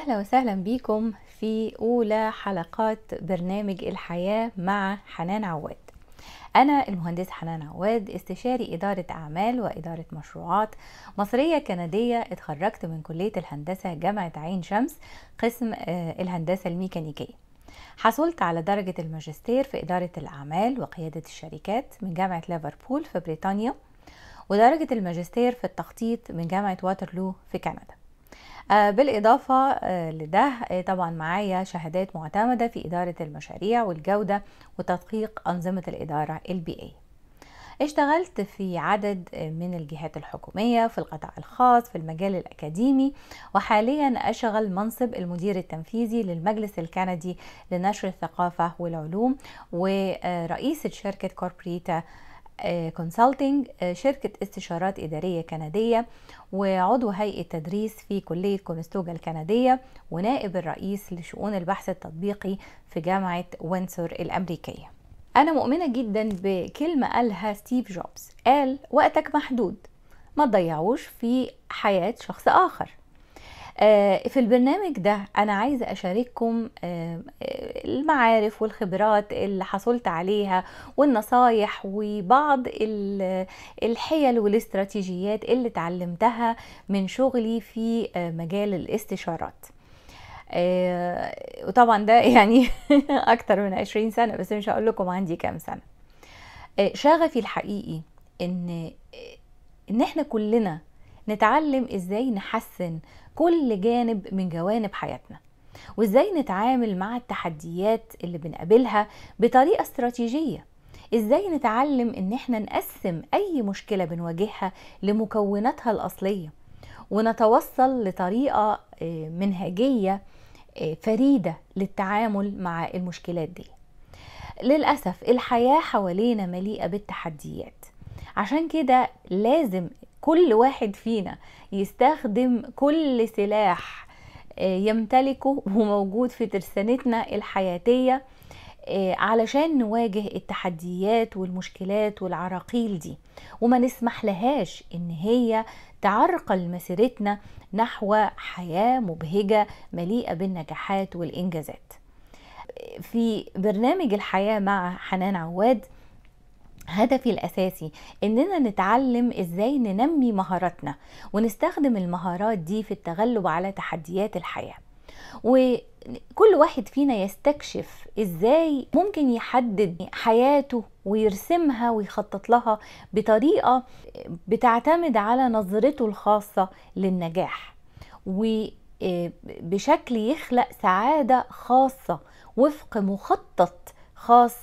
أهلا وسهلا بيكم في أولى حلقات برنامج الحياة مع حنان عواد أنا المهندسة حنان عواد استشاري إدارة أعمال وإدارة مشروعات مصرية كندية اتخرجت من كلية الهندسة جامعة عين شمس قسم آه، الهندسة الميكانيكية حصلت على درجة الماجستير في إدارة الأعمال وقيادة الشركات من جامعة ليفربول في بريطانيا ودرجة الماجستير في التخطيط من جامعة واترلو في كندا آه، بالاضافه آه، لده آه، طبعا معايا شهادات معتمده في اداره المشاريع والجوده وتدقيق انظمه الاداره البيئيه اشتغلت في عدد من الجهات الحكومية في القطاع الخاص في المجال الأكاديمي وحاليا أشغل منصب المدير التنفيذي للمجلس الكندي لنشر الثقافة والعلوم ورئيسة شركة كوربريتا كونسلتنج آه، آه، شركة استشارات إدارية كندية وعضو هيئة تدريس في كلية كونستوجا الكندية ونائب الرئيس لشؤون البحث التطبيقي في جامعة وينسور الأمريكية أنا مؤمنة جدا بكلمة قالها ستيف جوبز قال وقتك محدود ما تضيعوش في حياة شخص آخر آه، في البرنامج ده انا عايزه اشارككم آه، المعارف والخبرات اللي حصلت عليها والنصايح وبعض الحيل والاستراتيجيات اللي اتعلمتها من شغلي في آه، مجال الاستشارات وطبعا ده يعني اكتر من عشرين سنه بس مش هقول لكم عندي كام سنه شغفي الحقيقي ان ان احنا كلنا نتعلم ازاي نحسن كل جانب من جوانب حياتنا وازاي نتعامل مع التحديات اللي بنقابلها بطريقه استراتيجيه ازاي نتعلم ان احنا نقسم اي مشكله بنواجهها لمكوناتها الاصليه ونتوصل لطريقه آه، منهجيه آه، فريده للتعامل مع المشكلات دي للاسف الحياه حوالينا مليئه بالتحديات عشان كده لازم كل واحد فينا يستخدم كل سلاح آه، يمتلكه وموجود في ترسانتنا الحياتيه آه، علشان نواجه التحديات والمشكلات والعراقيل دي وما نسمح لهاش ان هي تعرقل مسيرتنا نحو حياه مبهجه مليئه بالنجاحات والانجازات في برنامج الحياه مع حنان عواد هدفي الأساسي إننا نتعلم إزاي ننمي مهاراتنا ونستخدم المهارات دي في التغلب على تحديات الحياة وكل واحد فينا يستكشف إزاي ممكن يحدد حياته ويرسمها ويخطط لها بطريقة بتعتمد على نظرته الخاصة للنجاح وبشكل يخلق سعادة خاصة وفق مخطط خاص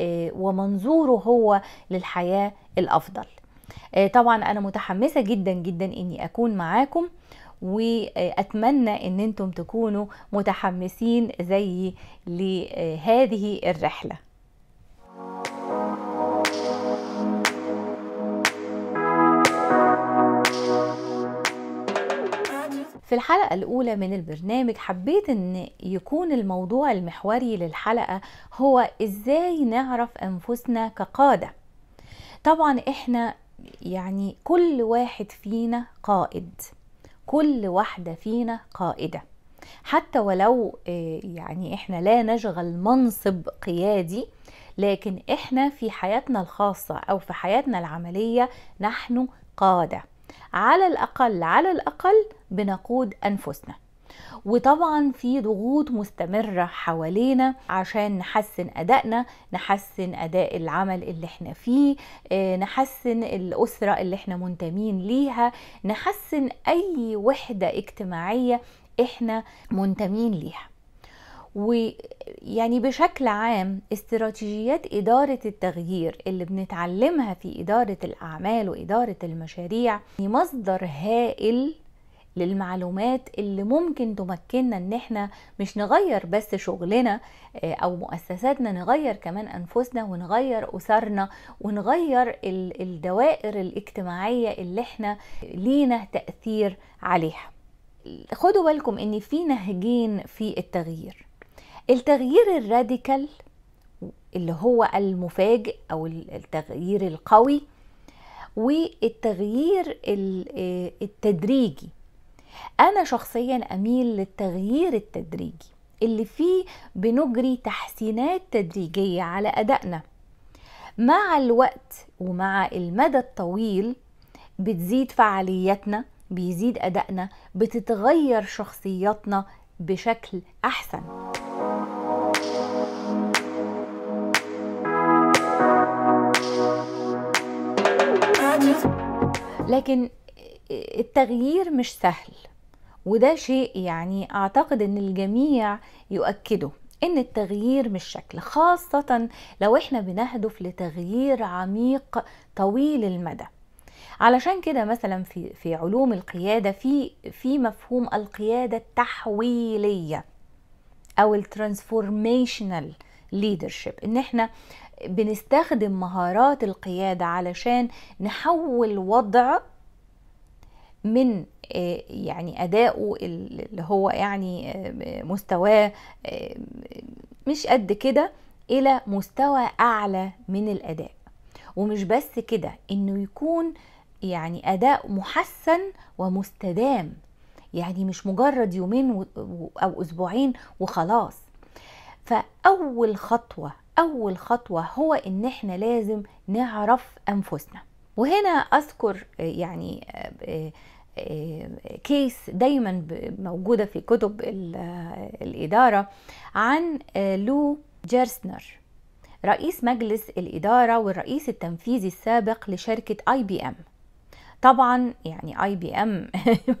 آه، ومنظوره هو للحياه الافضل آه، طبعا انا متحمسه جدا جدا اني اكون معاكم واتمنى ان انتم تكونوا متحمسين زي لهذه الرحله في الحلقة الأولى من البرنامج حبيت إن يكون الموضوع المحوري للحلقة هو إزاي نعرف أنفسنا كقادة طبعا إحنا يعني كل واحد فينا قائد كل واحدة فينا قائدة حتى ولو آه، يعني إحنا لا نشغل منصب قيادي لكن إحنا في حياتنا الخاصة أو في حياتنا العملية نحن قادة على الأقل على الأقل بنقود أنفسنا وطبعا في ضغوط مستمرة حوالينا عشان نحسن أدائنا نحسن أداء العمل اللي احنا فيه آه، نحسن الأسرة اللي احنا منتمين ليها نحسن أي وحدة اجتماعية احنا منتمين ليها ويعني بشكل عام استراتيجيات إدارة التغيير اللي بنتعلمها في إدارة الأعمال وإدارة المشاريع يعني مصدر هائل للمعلومات اللي ممكن تمكننا ان احنا مش نغير بس شغلنا آه، او مؤسساتنا نغير كمان انفسنا ونغير اسرنا ونغير الدوائر الاجتماعيه اللي احنا لينا تاثير عليها خدوا بالكم ان في نهجين في التغيير التغيير الراديكال اللي هو المفاجئ او التغيير القوي والتغيير آه، التدريجي انا شخصيا اميل للتغيير التدريجي اللي فيه بنجري تحسينات تدريجيه على ادائنا مع الوقت ومع المدى الطويل بتزيد فعاليتنا بيزيد ادائنا بتتغير شخصياتنا بشكل احسن لكن التغيير مش سهل وده شيء يعني اعتقد ان الجميع يؤكده ان التغيير مش شكل خاصة لو احنا بنهدف لتغيير عميق طويل المدى علشان كده مثلا في في علوم القياده في في مفهوم القياده التحويليه او الترانسفورميشنال ليدرشيب ان احنا بنستخدم مهارات القيادة علشان نحول وضع من آه، يعني أداؤه اللي هو يعني آه، مستواه آه، مش قد كده إلى مستوى أعلى من الأداء ومش بس كده إنه يكون يعني أداء محسن ومستدام يعني مش مجرد يومين أو أسبوعين وخلاص فأول خطوة اول خطوه هو ان احنا لازم نعرف انفسنا وهنا اذكر آه، يعني كيس آه، آه، دايما موجوده في كتب الاداره عن لو جيرسنر رئيس مجلس الإدارة والرئيس التنفيذي السابق لشركة اي بي ام طبعا يعني اي بي ام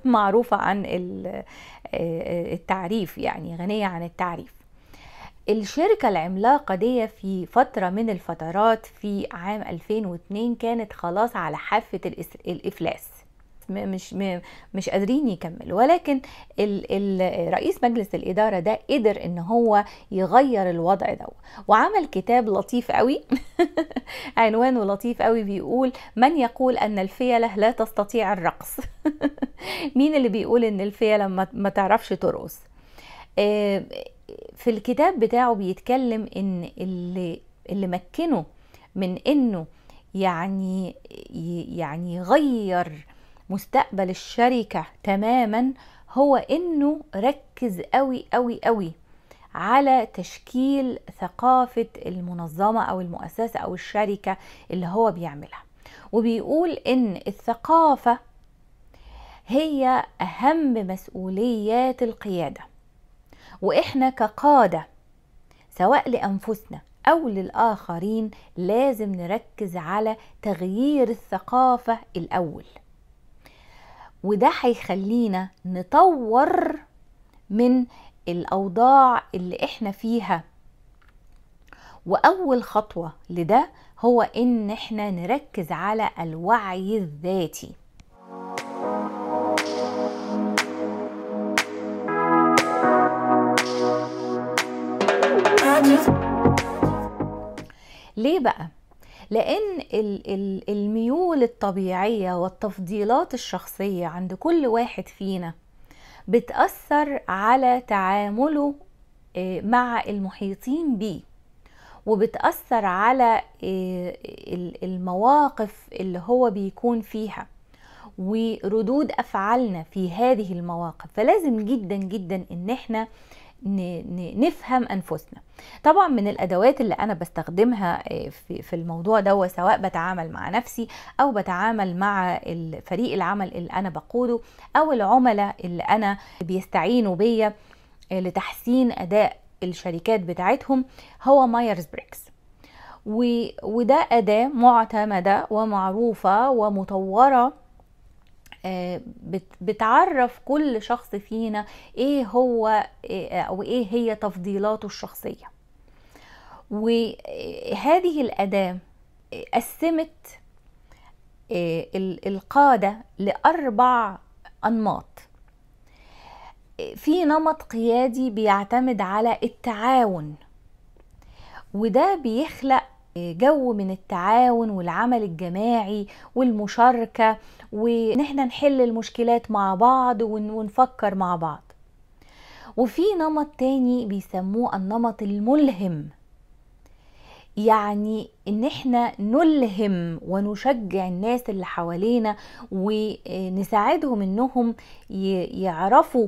معروفة عن التعريف يعني غنية عن التعريف الشركة العملاقة دي في فترة من الفترات في عام 2002 كانت خلاص على حافة الإفلاس مش مش قادرين يكملوا ولكن رئيس مجلس الاداره ده قدر ان هو يغير الوضع ده وعمل كتاب لطيف قوي عنوانه لطيف قوي بيقول من يقول ان الفيله لا تستطيع الرقص مين اللي بيقول ان الفيله ما تعرفش ترقص آه، في الكتاب بتاعه بيتكلم ان اللي اللي مكنه من انه يعني يعني يغير مستقبل الشركه تماما هو انه ركز قوي قوي قوي على تشكيل ثقافه المنظمه او المؤسسه او الشركه اللي هو بيعملها وبيقول ان الثقافه هي اهم مسؤوليات القياده واحنا كقاده سواء لانفسنا او للاخرين لازم نركز على تغيير الثقافه الاول وده هيخلينا نطور من الاوضاع اللي احنا فيها واول خطوه لده هو ان احنا نركز على الوعي الذاتي ليه بقى؟ لأن الميول الطبيعية والتفضيلات الشخصية عند كل واحد فينا بتأثر على تعامله آه، مع المحيطين بيه وبتأثر على آه، المواقف اللي هو بيكون فيها وردود أفعالنا في هذه المواقف فلازم جدا جدا إن احنا نفهم انفسنا طبعا من الادوات اللي انا بستخدمها آه، في الموضوع ده سواء بتعامل مع نفسي او بتعامل مع فريق العمل اللي انا بقوده او العملاء اللي انا بيستعينوا بيا آه، لتحسين اداء الشركات بتاعتهم هو مايرز بريكس وده اداه معتمده ومعروفه ومطوره آه، بتعرف كل شخص فينا ايه هو آه، او ايه هي تفضيلاته الشخصيه وهذه الاداه قسمت آه، القاده لاربع انماط في نمط قيادي بيعتمد على التعاون وده بيخلق جو من التعاون والعمل الجماعي والمشاركة وإن احنا نحل المشكلات مع بعض ونفكر مع بعض وفي نمط تاني بيسموه النمط الملهم يعني ان احنا نلهم ونشجع الناس اللي حوالينا ونساعدهم انهم يعرفوا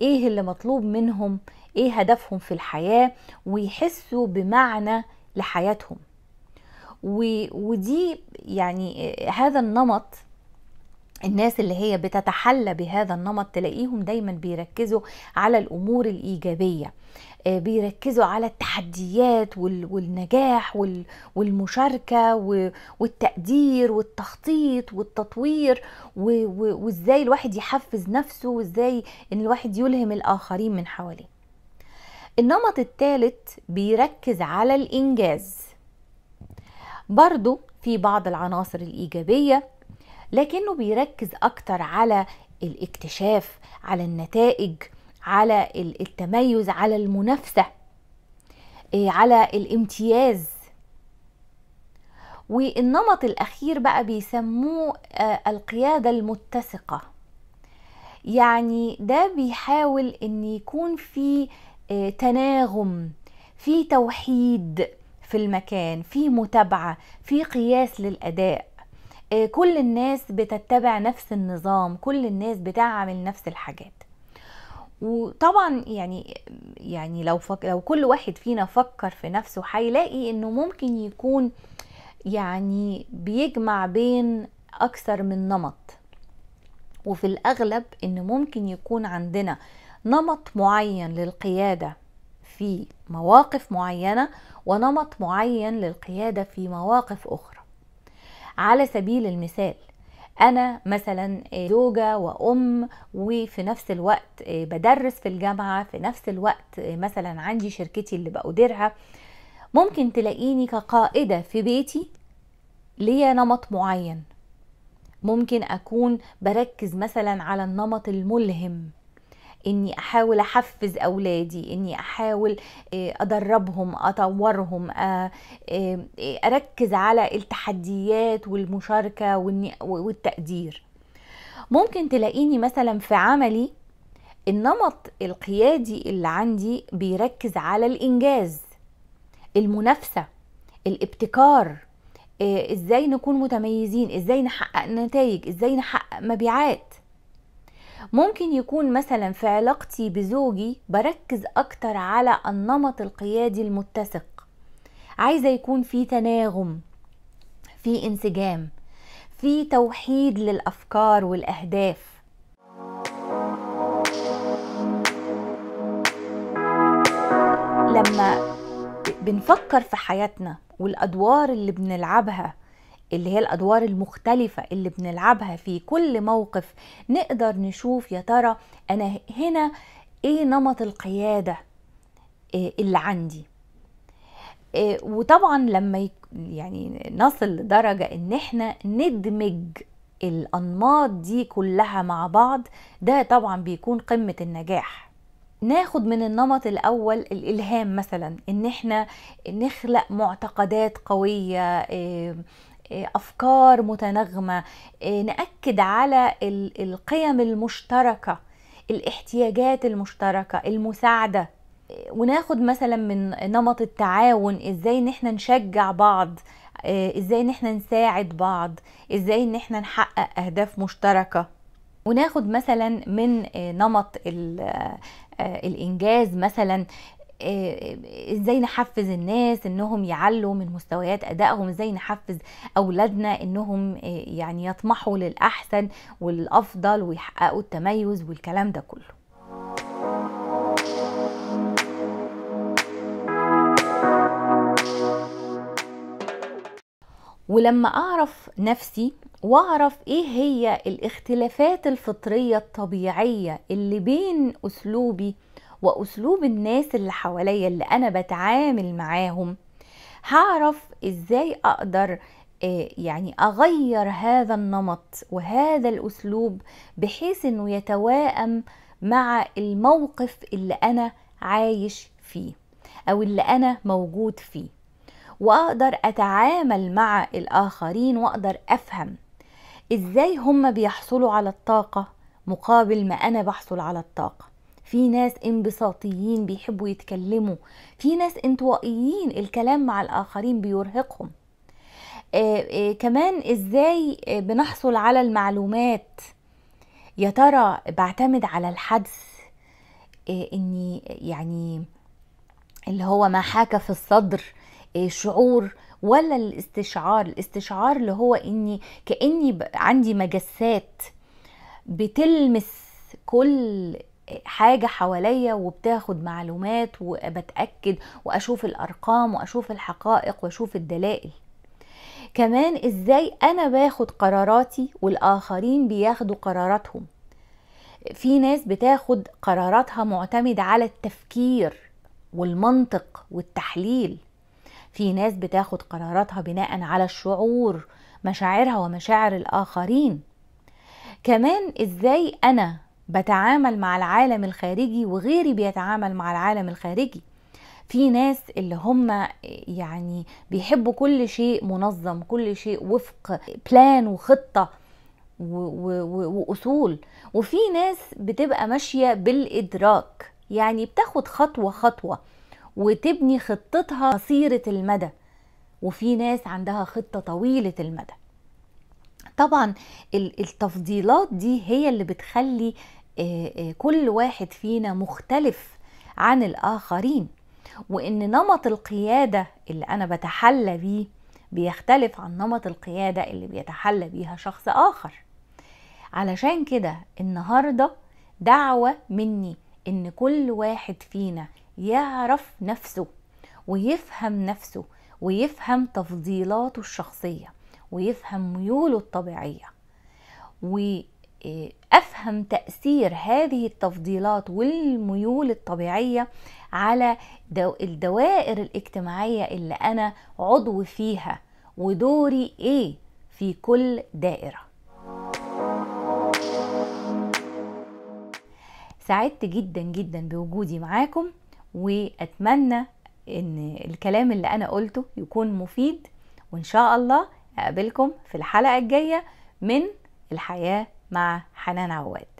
ايه اللي مطلوب منهم ايه هدفهم في الحياة ويحسوا بمعنى لحياتهم ودي يعني هذا النمط الناس اللي هي بتتحلى بهذا النمط تلاقيهم دايما بيركزوا على الامور الايجابيه آه، بيركزوا على التحديات والنجاح والمشاركه والتقدير والتخطيط والتطوير وازاي الواحد يحفز نفسه وازاي ان الواحد يلهم الاخرين من حواليه النمط الثالث بيركز على الإنجاز برضو في بعض العناصر الإيجابية لكنه بيركز أكتر على الاكتشاف على النتائج على التميز على المنافسة إيه، على الامتياز والنمط الأخير بقى بيسموه آه، القيادة المتسقة يعني ده بيحاول ان يكون في آه، تناغم في توحيد في المكان في متابعه في قياس للاداء آه، كل الناس بتتبع نفس النظام كل الناس بتعمل نفس الحاجات وطبعا يعني يعني لو فك لو كل واحد فينا فكر في نفسه هيلاقي انه ممكن يكون يعني بيجمع بين اكثر من نمط وفي الاغلب ان ممكن يكون عندنا نمط معين للقيادة في مواقف معينة ونمط معين للقيادة في مواقف أخرى على سبيل المثال أنا مثلا آه، زوجة وأم وفي نفس الوقت آه، بدرس في الجامعة في نفس الوقت آه، مثلا عندي شركتي اللي بأديرها ممكن تلاقيني كقائدة في بيتي ليا نمط معين ممكن أكون بركز مثلا على النمط الملهم اني احاول احفز اولادي اني احاول آه، ادربهم اطورهم آه، آه، اركز على التحديات والمشاركه والتقدير ممكن تلاقيني مثلا في عملي النمط القيادي اللي عندي بيركز على الانجاز المنافسه الابتكار ازاي نكون متميزين ازاي نحقق نتائج ازاي نحقق مبيعات ممكن يكون مثلا في علاقتي بزوجي بركز اكتر على النمط القيادي المتسق عايزه يكون في تناغم في انسجام في توحيد للافكار والاهداف لما بنفكر في حياتنا والادوار اللي بنلعبها اللي هي الادوار المختلفه اللي بنلعبها في كل موقف نقدر نشوف يا ترى انا هنا ايه نمط القياده آه، اللي عندي آه، وطبعا لما يعني نصل لدرجه ان احنا ندمج الانماط دي كلها مع بعض ده طبعا بيكون قمه النجاح ناخد من النمط الاول الالهام مثلا ان احنا نخلق معتقدات قويه آه، إيه، افكار متناغمه إيه، ناكد على القيم المشتركه الاحتياجات المشتركه المساعده إيه، وناخد مثلا من نمط التعاون ازاي ان احنا نشجع بعض ازاي ان احنا نساعد بعض ازاي ان احنا نحقق اهداف مشتركه وناخد مثلا من نمط آه، الانجاز مثلا آه، ازاي نحفز الناس انهم يعلوا من مستويات ادائهم ازاي نحفز اولادنا انهم آه، يعني يطمحوا للاحسن والافضل ويحققوا التميز والكلام ده كله ولما اعرف نفسي واعرف ايه هي الاختلافات الفطريه الطبيعيه اللي بين اسلوبي واسلوب الناس اللي حواليا اللي انا بتعامل معاهم هعرف ازاي اقدر آه، يعني اغير هذا النمط وهذا الاسلوب بحيث انه يتواءم مع الموقف اللي انا عايش فيه او اللي انا موجود فيه واقدر اتعامل مع الاخرين واقدر افهم ازاي هم بيحصلوا على الطاقه مقابل ما انا بحصل على الطاقه في ناس انبساطيين بيحبوا يتكلموا في ناس انطوائيين الكلام مع الآخرين بيرهقهم آآ آه، آآ آه، كمان ازاي آه، بنحصل على المعلومات يا ترى بعتمد على الحدس اني يعني اللي هو ما حاكى في الصدر شعور ولا الاستشعار الاستشعار اللي هو اني كاني عندي مجسات بتلمس كل حاجة حواليا وبتاخد معلومات وبتأكد وأشوف الأرقام وأشوف الحقائق وأشوف الدلائل كمان إزاي أنا باخد قراراتي والآخرين بياخدوا قراراتهم في ناس بتاخد قراراتها معتمدة على التفكير والمنطق والتحليل في ناس بتاخد قراراتها بناء على الشعور مشاعرها ومشاعر الآخرين كمان إزاي أنا بتعامل مع العالم الخارجي وغيري بيتعامل مع العالم الخارجي في ناس اللي هم يعني بيحبوا كل شيء منظم كل شيء وفق بلان وخطه واصول وفي ناس بتبقى ماشيه بالادراك يعني بتاخد خطوه خطوه وتبني خطتها قصيره المدى وفي ناس عندها خطه طويله المدى طبعا التفضيلات دي هي اللي بتخلي آه، آه، كل واحد فينا مختلف عن الآخرين وإن نمط القيادة اللي أنا بتحلى بيه بيختلف عن نمط القيادة اللي بيتحلى بيها شخص آخر علشان كده النهاردة دعوة مني إن كل واحد فينا يعرف نفسه ويفهم نفسه ويفهم تفضيلاته الشخصية ويفهم ميوله الطبيعية و افهم تاثير هذه التفضيلات والميول الطبيعيه على الدوائر الاجتماعيه اللي انا عضو فيها ودوري ايه في كل دائره سعدت جدا جدا بوجودي معاكم واتمنى ان الكلام اللي انا قلته يكون مفيد وان شاء الله اقابلكم في الحلقه الجايه من الحياه مع حنان عواد